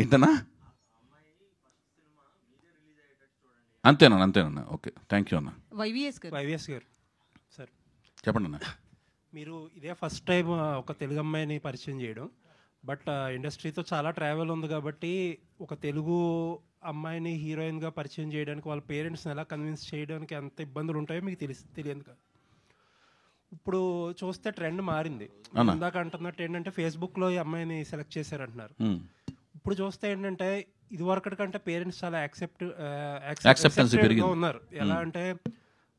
ఏంటన్నా అంతేనా అంతేనా ఓకే థ్యాంక్ యూ అన్నా వైవిఎస్ వైవిఎస్ గారు సార్ చెప్పండి అన్న మీరు ఇదే ఫస్ట్ టైం ఒక తెలుగు అమ్మాయిని పరిచయం చేయడం బట్ ఇండస్ట్రీతో చాలా ట్రావెల్ ఉంది కాబట్టి ఒక తెలుగు అమ్మాయిని హీరోయిన్గా పరిచయం చేయడానికి వాళ్ళ పేరెంట్స్ని ఎలా కన్విన్స్ చేయడానికి ఎంత ఇబ్బందులు ఉంటాయో మీకు తెలిసి తెలియదు కదా ఇప్పుడు చూస్తే ట్రెండ్ మారింది ఇందాక అంటున్నట్టు ఏంటంటే ఫేస్బుక్లో ఈ అమ్మాయిని సెలెక్ట్ చేశారంటున్నారు ఇప్పుడు చూస్తే ఏంటంటే ఇదివరకటి కంటే పేరెంట్స్ చాలా యాక్సెప్ట్ యాక్సెప్టెన్స్ ఉన్నారు ఎలా hmm. అంటే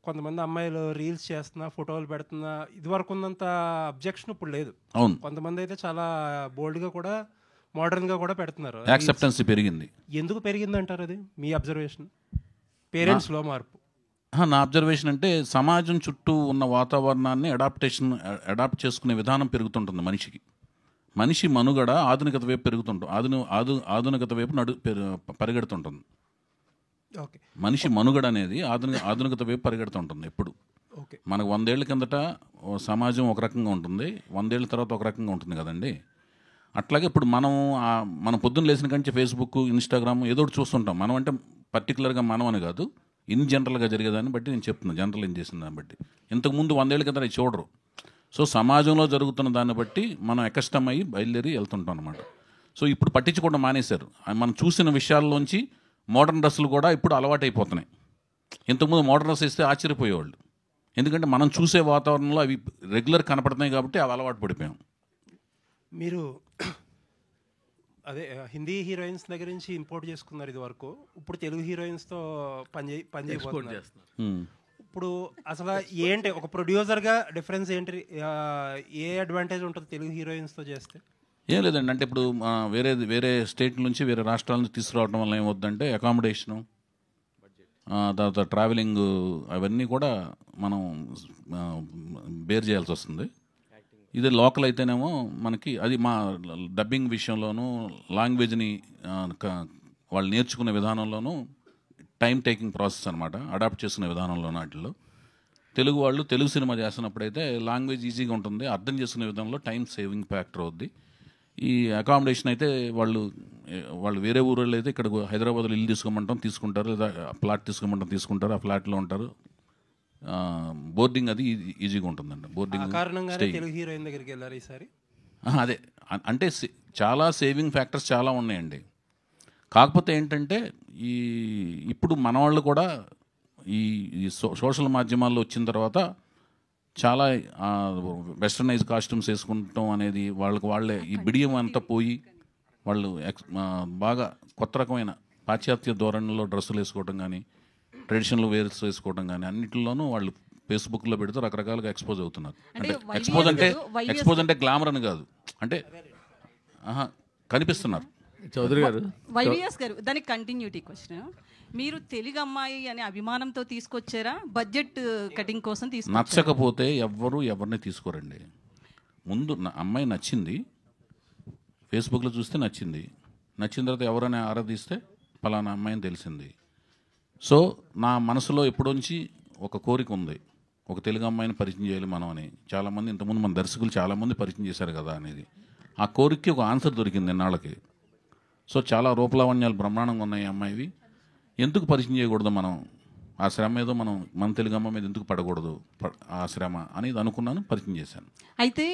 కొంతమంది అమ్మాయిలు రీల్స్ చేస్తున్నా ఫోటోలు పెడుతున్నా ఇదివరకు ఉన్నంత అబ్జెక్షన్ ఇప్పుడు లేదు కొంతమంది అయితే చాలా బోల్డ్గా కూడా మోడర్న్ గా కూడా పెడుతున్నారు యాక్సెప్టెన్స్ పెరిగింది ఎందుకు పెరిగింది అంటారు అది మీ అబ్జర్వేషన్ పేరెంట్స్ లో మార్పు నా అబ్జర్వేషన్ అంటే సమాజం చుట్టూ ఉన్న వాతావరణాన్ని అడాప్టేషన్ అడాప్ట్ చేసుకునే విధానం పెరుగుతుంటుంది మనిషికి మనిషి మనుగడ ఆధునికత వైపు పెరుగుతుంటుంది ఆధుని ఆధు ఆధునికత వైపు నడు పరిగెడుతుంటుంది ఓకే మనిషి మనుగడ అనేది ఆధునిక ఆధునికత వైపు పరిగెడుతుంటుంది ఎప్పుడు ఓకే మనకు వందేళ్ల కిందట సమాజం ఒక రకంగా ఉంటుంది వందేళ్ల తర్వాత ఒక రకంగా ఉంటుంది కదండి అట్లాగే ఇప్పుడు మనం మనం పొద్దున్న లేచిన కంటే ఫేస్బుక్ ఇన్స్టాగ్రామ్ ఏదో ఒకటి చూస్తుంటాం మనం అంటే పర్టికులర్గా మనం అని కాదు ఇన్ జనరల్గా జరిగేదాన్ని బట్టి నేను చెప్తున్నాను జనరల్ ఏం చేసిన దాన్ని బట్టి ఇంతకుముందు వందేళ్ళ కింద చూడరు సో సమాజంలో జరుగుతున్న దాన్ని బట్టి మనం ఎకష్టమై బయలుదేరి వెళ్తుంటాం అనమాట సో ఇప్పుడు పట్టించుకోవడం మానేశారు మనం చూసిన విషయాల్లోంచి మోడర్న్ డ్రెస్సులు కూడా ఇప్పుడు అలవాటైపోతున్నాయి ఇంతకుముందు మోడర్న్ డ్రెస్ వేస్తే ఆశ్చర్యపోయేవాళ్ళు ఎందుకంటే మనం చూసే వాతావరణంలో అవి రెగ్యులర్ కనపడుతున్నాయి కాబట్టి అవి అలవాటు పడిపోయాం మీరు అదే హిందీ హీరోయిన్స్ దగ్గర నుంచి ఇంపోర్ట్ చేసుకున్నారు ఇది వరకు ఇప్పుడు తెలుగు హీరోయిన్స్తో పని పని చేస్తున్నారు ఇప్పుడు అసలు ఏంటి ఒక ప్రొడ్యూసర్గా డిఫరెన్స్ ఏంటి ఏ అడ్వాంటేజ్ ఉంటుంది తెలుగు హీరోయిన్స్తో చేస్తే ఏం లేదండి అంటే ఇప్పుడు వేరే వేరే స్టేట్ నుంచి వేరే రాష్ట్రాల నుంచి తీసుకురావడం వల్ల ఏమవుతుందంటే అకామిడేషను తర్వాత ట్రావెలింగ్ అవన్నీ కూడా మనం బేర్ చేయాల్సి వస్తుంది ఇది లోకల్ అయితేనేమో మనకి అది మా డబ్బింగ్ విషయంలోనూ లాంగ్వేజ్ని వాళ్ళు నేర్చుకునే విధానంలోనూ టైం టేకింగ్ ప్రాసెస్ అనమాట అడాప్ట్ చేసిన విధానంలో నాటిలో తెలుగు వాళ్ళు తెలుగు సినిమా చేసినప్పుడైతే లాంగ్వేజ్ ఈజీగా ఉంటుంది అర్థం చేసుకునే విధానంలో టైం సేవింగ్ ఫ్యాక్టర్ అవుద్ది ఈ అకామిడేషన్ అయితే వాళ్ళు వాళ్ళు వేరే ఊళ్ళో అయితే ఇక్కడ హైదరాబాద్లో ఇల్లు తీసుకోమంటాం తీసుకుంటారు లేదా ఫ్లాట్ తీసుకోమంటాం తీసుకుంటారు ఆ ఫ్లాట్లో ఉంటారు బోర్డింగ్ అది ఈజీగా ఉంటుందండి బోర్డింగ్ హీరోయిన్ దగ్గరికి వెళ్ళారు ఈసారి అదే అంటే చాలా సేవింగ్ ఫ్యాక్టర్స్ చాలా ఉన్నాయండి కాకపోతే ఏంటంటే ఈ ఇప్పుడు మన వాళ్ళు కూడా ఈ సోషల్ మాధ్యమాల్లో వచ్చిన తర్వాత చాలా వెస్టర్నైజ్ కాస్ట్యూమ్స్ వేసుకుంటాం అనేది వాళ్ళకి వాళ్ళే ఈ బిడియం అంతా పోయి వాళ్ళు ఎక్స్ బాగా కొత్త రకమైన పాశ్చాత్య ధోరణిలో డ్రెస్సులు వేసుకోవటం కానీ ట్రెడిషనల్ వేర్స్ వేసుకోవటం కానీ అన్నింటిలోనూ వాళ్ళు ఫేస్బుక్లో పెడితే రకరకాలుగా ఎక్స్పోజ్ అవుతున్నారు అంటే ఎక్స్పోజ్ అంటే ఎక్స్పోజ్ అంటే గ్లామర్ అని కాదు అంటే కనిపిస్తున్నారు చౌదరి గారు వైవిఎస్ గారు దానికి కంటిన్యూటీ క్వశ్చన్ మీరు తెలుగు అమ్మాయి అనే అభిమానంతో తీసుకొచ్చారా బడ్జెట్ కటింగ్ uh, కోసం తీసుకు నచ్చకపోతే ఎవ్వరు ఎవరిని తీసుకోరండి ముందు నా అమ్మాయి నచ్చింది ఫేస్బుక్లో చూస్తే నచ్చింది నచ్చిన తర్వాత ఎవరైనా ఆరాధిస్తే ఫలానా అమ్మాయిని తెలిసింది సో నా మనసులో ఎప్పటి ఒక కోరిక ఉంది ఒక తెలుగు అమ్మాయిని పరిచయం చేయాలి మనం అని చాలామంది ఇంతకుముందు మన దర్శకులు చాలామంది పరిచయం చేశారు కదా అనేది ఆ కోరికకి ఒక ఆన్సర్ దొరికింది ఇన్నాళ్ళకి సో చాలా రూపలావణ్యాలు బ్రహ్మాండంగా ఉన్నాయి అమ్మాయివి ఎందుకు పరిచయం చేయకూడదు మనం ఆ శ్రమ ఏదో మనం మన తెలుగమ్మ మీద ఎందుకు పడకూడదు ఆ శ్రమ అనేది అనుకున్నాను పరిచయం చేశాను అయితే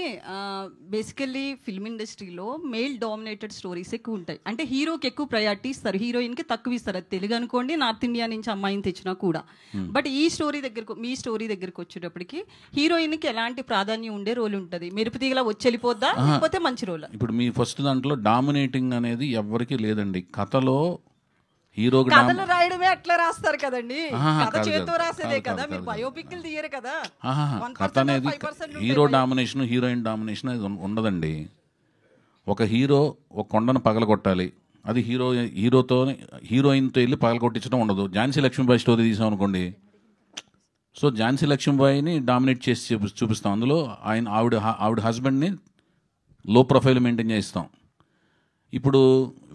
బేసికల్లీ ఫిల్మ్ ఇండస్ట్రీలో మేల్ డామినేటెడ్ స్టోరీస్ ఎక్కువ ఉంటాయి అంటే హీరోకి ఎక్కువ ప్రయారిటీ ఇస్తారు హీరోయిన్కి తక్కువ ఇస్తారు తెలుగు అనుకోండి నార్త్ ఇండియా నుంచి అమ్మాయిని తెచ్చినా కూడా hmm. బట్ ఈ స్టోరీ దగ్గరకు మీ స్టోరీ దగ్గరకు వచ్చేటప్పటికి హీరోయిన్కి ఎలాంటి ప్రాధాన్యం ఉండే రోల్ ఉంటుంది మెరుపుతీగలా వచ్చి వెళ్ళిపోద్దా లేకపోతే మంచి రోల్ ఇప్పుడు మీ ఫస్ట్ దాంట్లో డామినేటింగ్ అనేది ఎవరికి లేదండి కథలో హీరో కథలు రాయడమే అట్లా రాస్తారు కదండి కథ చేతితో రాసేదే కదా మీరు బయోపిక్ తీయరు కదా కథ అనేది హీరో డామినేషన్ హీరోయిన్ డామినేషన్ అది ఉండదండి ఒక హీరో ఒక కొండను పగల కొట్టాలి అది హీరో హీరోతో హీరోయిన్తో వెళ్ళి కొట్టించడం ఉండదు ఝాన్సీ లక్ష్మీబాయి స్టోరీ తీసాం అనుకోండి సో ఝాన్సీ లక్ష్మీబాయిని డామినేట్ చేసి చూపిస్తాం అందులో ఆయన ఆవిడ ఆవిడ హస్బెండ్ని లో ప్రొఫైల్ మెయింటైన్ చేస్తాం ఇప్పుడు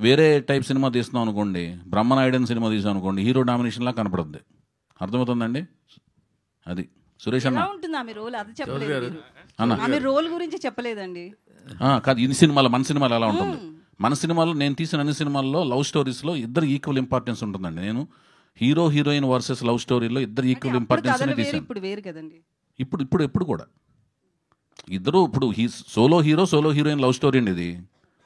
వేరే టైప్ సినిమా తీస్తున్నాం అనుకోండి బ్రహ్మనాయుడన్ సినిమా తీసాం అనుకోండి హీరో డామినేషన్లా కనపడుద్ది అర్థమవుతుందండి అది సురేష్ అన్న ఉంటుంది రోల్ చెప్పలేదు గురించి చెప్పలేదండి కాదు ఇన్ని సినిమాలు మన సినిమాలు ఎలా ఉంటుంది మన సినిమాలో నేను తీసిన అన్ని సినిమాల్లో లవ్ స్టోరీస్లో ఇద్దరు ఈక్వల్ ఇంపార్టెన్స్ ఉంటుందండి నేను హీరో హీరోయిన్ వర్సెస్ లవ్ స్టోరీలో ఇద్దరు ఈక్వల్ ఇంపార్టెన్స్ ఇప్పుడు వేరు కదండి ఇప్పుడు ఇప్పుడు ఎప్పుడు కూడా ఇద్దరు ఇప్పుడు he solo hero solo heroine love story అండి ఇది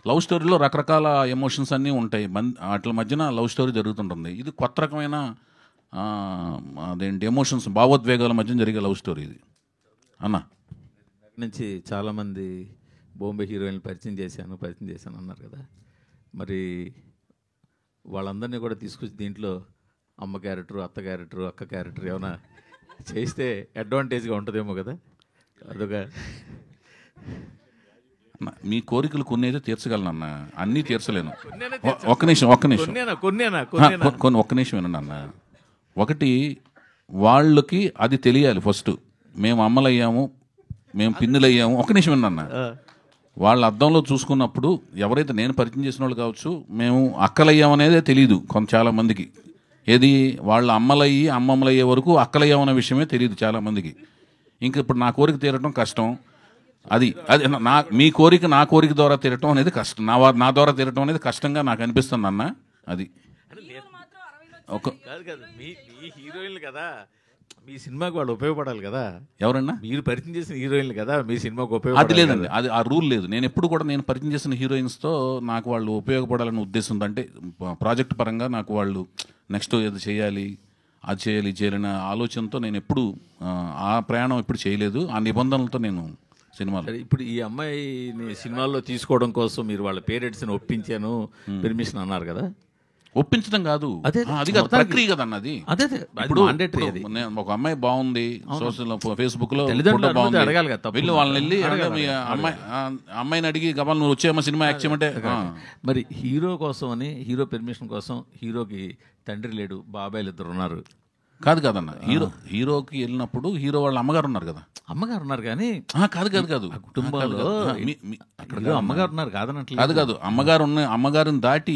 లవ్ స్టోరీలో రకరకాల ఎమోషన్స్ అన్నీ ఉంటాయి వాటి మధ్యన లవ్ స్టోరీ జరుగుతుంటుంది ఇది కొత్త రకమైన అదేంటి ఎమోషన్స్ భావోద్వేగాల మధ్య జరిగే లవ్ స్టోరీ ఇది అన్న నుంచి చాలామంది బాంబే హీరోయిన్లు పరిచయం చేశాను పరిచయం చేశాను అన్నారు కదా మరి వాళ్ళందరినీ కూడా తీసుకొచ్చి దీంట్లో అమ్మ క్యారెక్టర్ అత్త క్యారెక్టర్ అక్క క్యారెక్టర్ ఏమైనా చేస్తే అడ్వాంటేజ్గా ఉంటుందేమో కదా అదొక మీ కోరికలు కొన్ని అయితే తీర్చగలను అన్న అన్నీ తీర్చలేను ఒక్క నిమిషం ఒక్క నిమిషం కొన్ని ఒక్క నిమిషం వినండి అన్న ఒకటి వాళ్ళకి అది తెలియాలి ఫస్ట్ మేము అమ్మలయ్యాము మేము పిన్నులయ్యాము ఒక నిమిషం వినండి అన్న వాళ్ళ అద్దంలో చూసుకున్నప్పుడు ఎవరైతే నేను పరిచయం చేసిన వాళ్ళు కావచ్చు మేము అక్కలయ్యామనేదే తెలియదు కొంత చాలా మందికి ఏది వాళ్ళ అమ్మలయ్యి అమ్మమ్మలయ్యే వరకు అక్కలయ్యామనే విషయమే తెలియదు చాలామందికి ఇంక ఇప్పుడు నా కోరిక తీరడం కష్టం అది అది నా మీ కోరిక నా కోరిక ద్వారా తిరటం అనేది కష్టం నా నా ద్వారా తిరగటం అనేది కష్టంగా నాకు అనిపిస్తుంది అన్న అది ఒక మీ హీరోయిన్లు కదా మీ సినిమాకి వాళ్ళు ఉపయోగపడాలి కదా ఎవరన్నా మీరు పరిచయం చేసిన హీరోయిన్లు కదా మీ సినిమాకి ఉపయోగ అది లేదండి అది ఆ రూల్ లేదు నేను ఎప్పుడు కూడా నేను పరిచయం చేసిన హీరోయిన్స్తో నాకు వాళ్ళు ఉపయోగపడాలనే ఉద్దేశం అంటే ప్రాజెక్ట్ పరంగా నాకు వాళ్ళు నెక్స్ట్ ఏదో చేయాలి అది చేయాలి చేయాలనే ఆలోచనతో నేను ఎప్పుడు ఆ ప్రయాణం ఎప్పుడు చేయలేదు ఆ నిబంధనలతో నేను సినిమా ఇప్పుడు ఈ అమ్మాయిని సినిమాల్లో తీసుకోవడం కోసం మీరు వాళ్ళ పేరెంట్స్ని ఒప్పించాను పెర్మిషన్ అన్నారు కదా ఒప్పించడం కాదు అది ప్రక్రియ కదా అన్నది అదే ఇప్పుడు ఒక అమ్మాయి బాగుంది సోషల్ ఫేస్బుక్ లో బాగుంది అడగాలి కదా వెళ్ళి వాళ్ళని వెళ్ళి మీ అమ్మాయి అమ్మాయిని అడిగి గబాల్ నువ్వు వచ్చేమో సినిమా యాక్ట్ చేయమంటే మరి హీరో కోసం అని హీరో పెర్మిషన్ కోసం హీరోకి తండ్రి లేడు బాబాయ్లు ఇద్దరు ఉన్నారు కాదు కదన్న హీరో హీరోకి వెళ్ళినప్పుడు హీరో వాళ్ళ అమ్మగారు ఉన్నారు కదా అమ్మగారు ఉన్నారు కానీ కాదు కాదు కాదు కుటుంబాల్లో అక్కడ అమ్మగారు ఉన్నారు కాదనట్లు కాదు కాదు అమ్మగారు ఉన్న అమ్మగారిని దాటి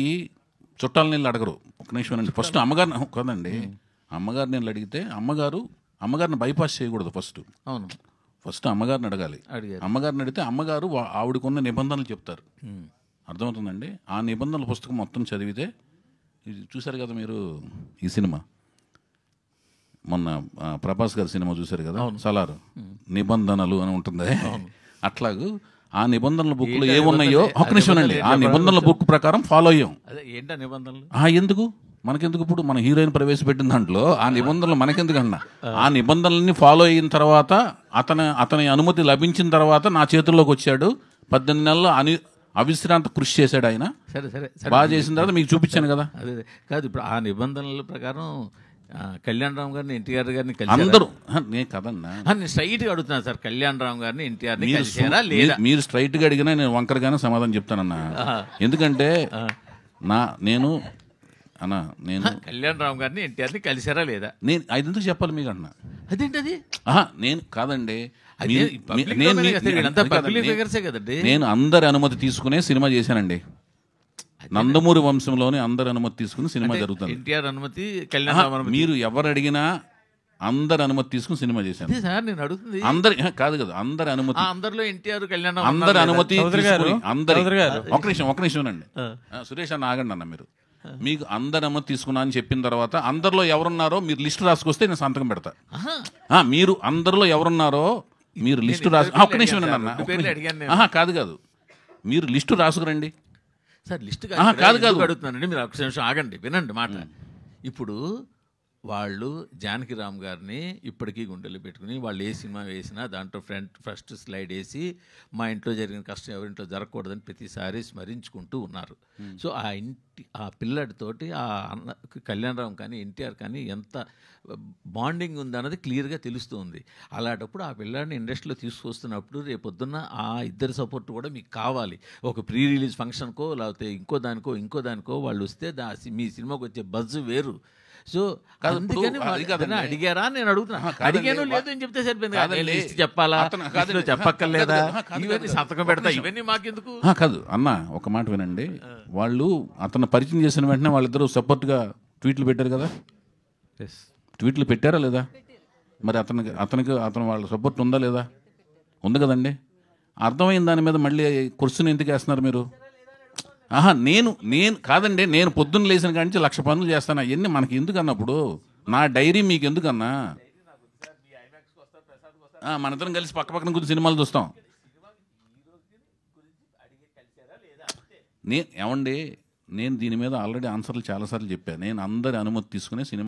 చుట్టాల నీళ్ళు అడగరు ఒక నిమిషం అండి ఫస్ట్ అమ్మగారిని కాదండి అమ్మగారు నీళ్ళు అడిగితే అమ్మగారు అమ్మగారిని బైపాస్ చేయకూడదు ఫస్ట్ అవును ఫస్ట్ అమ్మగారిని అడగాలి అమ్మగారిని అడిగితే అమ్మగారు ఆవిడకున్న నిబంధనలు చెప్తారు అర్థమవుతుందండి ఆ నిబంధనల పుస్తకం మొత్తం చదివితే చూశారు కదా మీరు ఈ సినిమా మొన్న ప్రభాస్ గారి సినిమా చూశారు కదా సలార్ నిబంధనలు అని ఉంటుంది అట్లాగూ ఆ నిబంధనల బుక్ లో ఏమున్నాయో ఒక నిమిషం అండి ఆ నిబంధనల బుక్ ప్రకారం ఫాలో అయ్యాం ఏంటా నిబంధనలు ఆ ఎందుకు మనకెందుకు ఇప్పుడు మన హీరోయిన్ ప్రవేశపెట్టిన దాంట్లో ఆ నిబంధనలు మనకెందుకు అన్న ఆ నిబంధనలన్నీ ఫాలో అయిన తర్వాత అతని అతని అనుమతి లభించిన తర్వాత నా చేతుల్లోకి వచ్చాడు పద్దెనిమిది నెలలు అని అవిశ్రాంత కృషి చేశాడు ఆయన సరే సరే బాగా చేసిన తర్వాత మీకు చూపించాను కదా అదే కాదు ఇప్పుడు ఆ నిబంధనల ప్రకారం కళ్యాణ్ రామ్ గారిని ఎన్టీఆర్ గారిని అందరూ నేను కదన్నా నేను స్ట్రైట్గా అడుగుతున్నాను సార్ కళ్యాణ్ రామ్ గారిని ఎన్టీఆర్ లేదా మీరు స్ట్రైట్గా అడిగినా నేను వంకరగానే సమాధానం చెప్తానన్నా ఎందుకంటే నా నేను అన్నా నేను కళ్యాణ్ రామ్ గారిని ఎన్టీఆర్ని కలిసారా లేదా నేను అది ఎందుకు చెప్పాలి మీకు అన్న అదేంటది నేను కాదండి నేను అందరి అనుమతి తీసుకునే సినిమా చేశానండి నందమూరి వంశంలోనే అందరు అనుమతి తీసుకుని సినిమా జరుగుతుంది ఎన్టీఆర్ అనుమతి కళ్యాణ్ మీరు ఎవరు అడిగినా అందరు అనుమతి తీసుకుని సినిమా చేశాను అందరి కాదు కదా అందరి అనుమతి అందరిలో ఎన్టీఆర్ కళ్యాణ్ అందరి అనుమతి ఒక నిమిషం ఒక నిమిషం అండి సురేష్ అన్న ఆగండి అన్న మీరు మీకు అందరి అనుమతి తీసుకున్నా అని చెప్పిన తర్వాత అందరిలో ఎవరున్నారో మీరు లిస్ట్ రాసుకొస్తే నేను సంతకం పెడతా మీరు అందరిలో ఎవరున్నారో మీరు లిస్టు రాసు ఒక నిమిషం అన్న కాదు కాదు మీరు లిస్టు రాసుకురండి సార్ లిస్ట్ కాదు కాదు అడుగుతున్నానండి మీరు ఒక నిమిషం ఆగండి వినండి మాట ఇప్పుడు వాళ్ళు జానకిరామ్ గారిని ఇప్పటికీ గుండెలు పెట్టుకుని వాళ్ళు ఏ సినిమా వేసినా దాంట్లో ఫ్రంట్ ఫస్ట్ స్లైడ్ వేసి మా ఇంట్లో జరిగిన కష్టం ఎవరింట్లో జరగకూడదని ప్రతిసారి స్మరించుకుంటూ ఉన్నారు hmm. సో ఆ ఇంటి ఆ పిల్లడితోటి ఆ అన్న కళ్యాణరామ్ కానీ ఎన్టీఆర్ కానీ ఎంత బాండింగ్ ఉందన్నది క్లియర్గా తెలుస్తుంది అలాంటప్పుడు ఆ పిల్లాడిని ఇండస్ట్రీలో తీసుకొస్తున్నప్పుడు రేపొద్దున్న ఆ ఇద్దరి సపోర్ట్ కూడా మీకు కావాలి ఒక ప్రీ రిలీజ్ ఫంక్షన్కో లేకపోతే ఇంకో దానికో ఇంకో దానికో వాళ్ళు వస్తే దా మీ సినిమాకి వచ్చే బజ్ వేరు సో అందుకని అడిగారా నేను అడుగుతున్నా అడిగాను లేదు అని చెప్తే సరిపోయింది లిస్ట్ చెప్పాలా చెప్పక్కర్లేదా ఇవన్నీ సంతకం పెడతా ఇవన్నీ మాకెందుకు కాదు అన్న ఒక మాట వినండి వాళ్ళు అతను పరిచయం చేసిన వెంటనే వాళ్ళిద్దరూ సపోర్ట్గా ట్వీట్లు పెట్టారు కదా ట్వీట్లు పెట్టారా లేదా మరి అతనికి అతనికి అతను వాళ్ళ సపోర్ట్ ఉందా లేదా ఉంది కదండి అర్థమైన దాని మీద మళ్ళీ కుర్సుని ఎందుకు వేస్తున్నారు మీరు ఆహా నేను నేను కాదండి నేను పొద్దున్న లేచిన కాడి నుంచి లక్ష పనులు చేస్తాను అవన్నీ మనకి అన్నప్పుడు నా డైరీ మీకు ఎందుకన్నా మనిద్దరం కలిసి పక్క పక్కన కొంచెం సినిమాలు చూస్తాం నేను ఏమండి నేను దీని మీద ఆల్రెడీ ఆన్సర్లు చాలాసార్లు చెప్పాను నేను అందరి అనుమతి తీసుకునే సినిమా